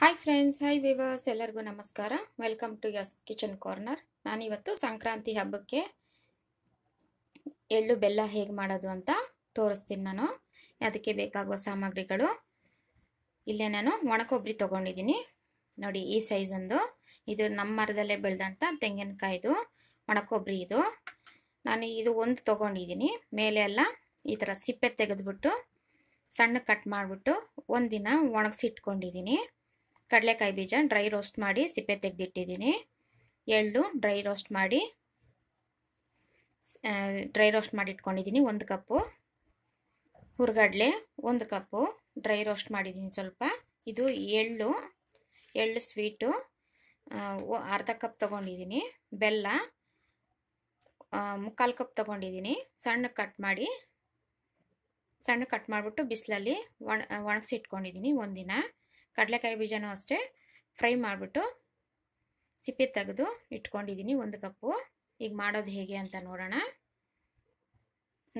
hi friends hi viewers ಎಲ್ಲರಿಗೂ ನಮಸ್ಕಾರ welcome to U's kitchen corner ನಾನಿವತ್ತು ಸಂಕ್ರಾಂತಿ ಹಬ್ಬಕ್ಕೆ ಎಳ್ಳು ಬೆಲ್ಲ ಹೇಗೆ ಮಾಡೋದು ಅಂತ ತೋರಿಸ್ತೀನಿ ನಾನು ಅದಕ್ಕೆ ಬೇಕಾಗುವ ಸಾಮಗ್ರಿಗಳು ಇಲ್ಲೇ ನಾನು ಒಣಕೊಬ್ಬರಿ ತೊಗೊಂಡಿದ್ದೀನಿ ನೋಡಿ ಈ ಸೈಜಂದು ಇದು ನಮ್ಮ ಮರದಲ್ಲೇ ಬೆಳೆದಂಥ ತೆಂಗಿನಕಾಯಿದು ಒಣಕೊಬ್ಬರಿ ಇದು ನಾನು ಇದು ಒಂದು ತೊಗೊಂಡಿದ್ದೀನಿ ಮೇಲೆ ಎಲ್ಲ ಈ ಥರ ಸಿಪ್ಪೆ ತೆಗೆದುಬಿಟ್ಟು ಸಣ್ಣ ಕಟ್ ಮಾಡಿಬಿಟ್ಟು ಒಂದಿನ ಒಣಗಿಸಿಟ್ಕೊಂಡಿದ್ದೀನಿ ಕಡಲೆಕಾಯಿ ಬೀಜ ಡ್ರೈ ರೋಸ್ಟ್ ಮಾಡಿ ಸಿಪ್ಪೆ ತೆಗೆದಿಟ್ಟಿದ್ದೀನಿ ಎಳ್ಳು ಡ್ರೈ ರೋಸ್ಟ್ ಮಾಡಿ ಡ್ರೈ ರೋಸ್ಟ್ ಮಾಡಿ ಇಟ್ಕೊಂಡಿದ್ದೀನಿ ಒಂದು ಕಪ್ಪು ಹುರ್ಗಡ್ಲೆ ಒಂದು ಕಪ್ಪು ಡ್ರೈ ರೋಸ್ಟ್ ಮಾಡಿದ್ದೀನಿ ಸ್ವಲ್ಪ ಇದು ಎಳ್ಳು ಎಳ್ಳು ಸ್ವೀಟು ಅರ್ಧ ಕಪ್ ತೊಗೊಂಡಿದ್ದೀನಿ ಬೆಲ್ಲ ಮುಕ್ಕಾಲು ಕಪ್ ತೊಗೊಂಡಿದ್ದೀನಿ ಸಣ್ಣ ಕಟ್ ಮಾಡಿ ಸಣ್ಣ ಕಟ್ ಮಾಡಿಬಿಟ್ಟು ಬಿಸಿಲಲ್ಲಿ ಒಣ ಒಣಗಿಸಿ ಇಟ್ಕೊಂಡಿದ್ದೀನಿ ಒಂದಿನ ಕಡಲೆಕಾಯಿ ಬೀಜನೂ ಅಷ್ಟೇ ಫ್ರೈ ಮಾಡಿಬಿಟ್ಟು ಸಿಪ್ಪೆ ತೆಗೆದು ಇಟ್ಕೊಂಡಿದ್ದೀನಿ ಒಂದು ಕಪ್ಪು ಈಗ ಮಾಡೋದು ಹೇಗೆ ಅಂತ ನೋಡೋಣ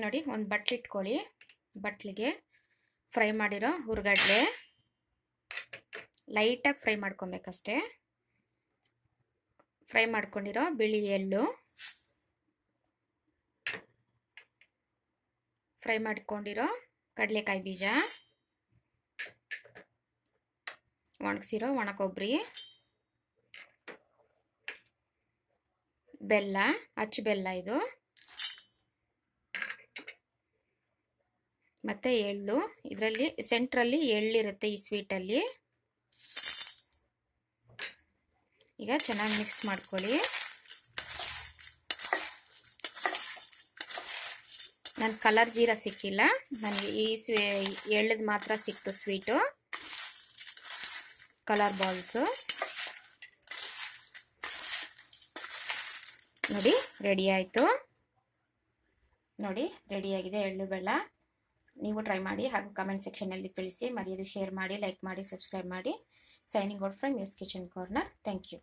ನೋಡಿ ಒಂದು ಬಟ್ಲಿಟ್ಕೊಳ್ಳಿ ಬಟ್ಲಿಗೆ ಫ್ರೈ ಮಾಡಿರೋ ಹುರ್ಗಡ್ಲೆ ಲೈಟಾಗಿ ಫ್ರೈ ಮಾಡ್ಕೊಬೇಕಷ್ಟೇ ಫ್ರೈ ಮಾಡ್ಕೊಂಡಿರೋ ಬಿಳಿ ಎಳ್ಳು ಫ್ರೈ ಮಾಡ್ಕೊಂಡಿರೋ ಕಡಲೆಕಾಯಿ ಬೀಜ ಒಣಗಿಸಿರೋ ಒಣ ಕೊಬ್ಬರಿ ಬೆಲ್ಲ ಅಚ್ಚು ಬೆಲ್ಲ ಇದು ಮತ್ತೆ ಎಳ್ಳು ಇದರಲ್ಲಿ ಸೆಂಟ್ರಲ್ಲಿ ಎಳ್ಳಿರುತ್ತೆ ಈ ಸ್ವೀಟಲ್ಲಿ ಈಗ ಚೆನ್ನಾಗಿ ಮಿಕ್ಸ್ ಮಾಡ್ಕೊಳ್ಳಿ ನನ್ನ ಕಲರ್ ಜೀರಾ ಸಿಕ್ಕಿಲ್ಲ ನನಗೆ ಈ ಸ್ವೀ ಎಳ್ಳದು ಮಾತ್ರ ಸಿಕ್ತು ಸ್ವೀಟು ಕಲರ್ ಬಾಲ್ಸು ನೋಡಿ ರೆಡಿ ಆಯಿತು ನೋಡಿ ರೆಡಿಯಾಗಿದೆ ಎಳ್ಳು ಬೆಲ್ಲ ನೀವು ಟ್ರೈ ಮಾಡಿ ಹಾಗೂ ಕಮೆಂಟ್ ಸೆಕ್ಷನಲ್ಲಿ ತಿಳಿಸಿ ಮರ್ಯಾದೆ ಶೇರ್ ಮಾಡಿ ಲೈಕ್ ಮಾಡಿ ಸಬ್ಸ್ಕ್ರೈಬ್ ಮಾಡಿ signing out from U's kitchen corner thank you